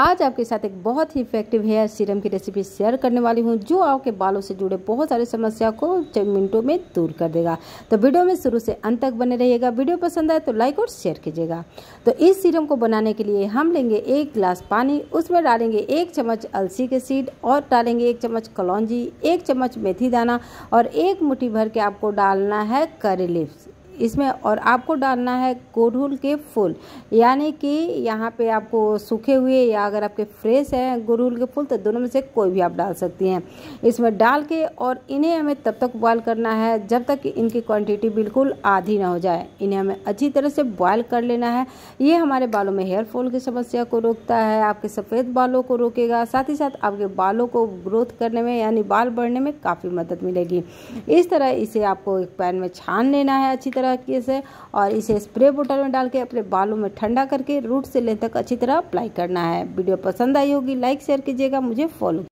आज आपके साथ एक बहुत ही इफेक्टिव हेयर सीरम की रेसिपी शेयर करने वाली हूँ जो आपके बालों से जुड़े बहुत सारी समस्या को मिनटों में दूर कर देगा तो वीडियो में शुरू से अंत तक बने रहिएगा वीडियो पसंद आए तो लाइक और शेयर कीजिएगा तो इस सीरम को बनाने के लिए हम लेंगे एक गिलास पानी उसमें डालेंगे एक चम्मच अलसी के सीड और डालेंगे एक चम्मच कलौजी एक चम्मच मेथी दाना और एक मुठ्ठी भर के आपको डालना है करी लिप्स इसमें और आपको डालना है गुड़हल के फूल यानी कि यहाँ पे आपको सूखे हुए या अगर आपके फ्रेश हैं गुड़हल के फूल तो दोनों में से कोई भी आप डाल सकती हैं इसमें डाल के और इन्हें हमें तब तक बॉयल करना है जब तक इनकी क्वांटिटी बिल्कुल आधी ना हो जाए इन्हें हमें अच्छी तरह से बॉयल कर लेना है ये हमारे बालों में हेयर फॉल की समस्या को रोकता है आपके सफ़ेद बालों को रोकेगा साथ ही साथ आपके बालों को ग्रोथ करने में यानी बाल बढ़ने में काफ़ी मदद मिलेगी इस तरह इसे आपको एक पैन में छान लेना है अच्छी तरह तरीके से और इसे स्प्रे बोतल में डाल के अपने बालों में ठंडा करके रूट से ले तक अच्छी तरह अप्लाई करना है वीडियो पसंद आई होगी लाइक शेयर कीजिएगा मुझे फॉलो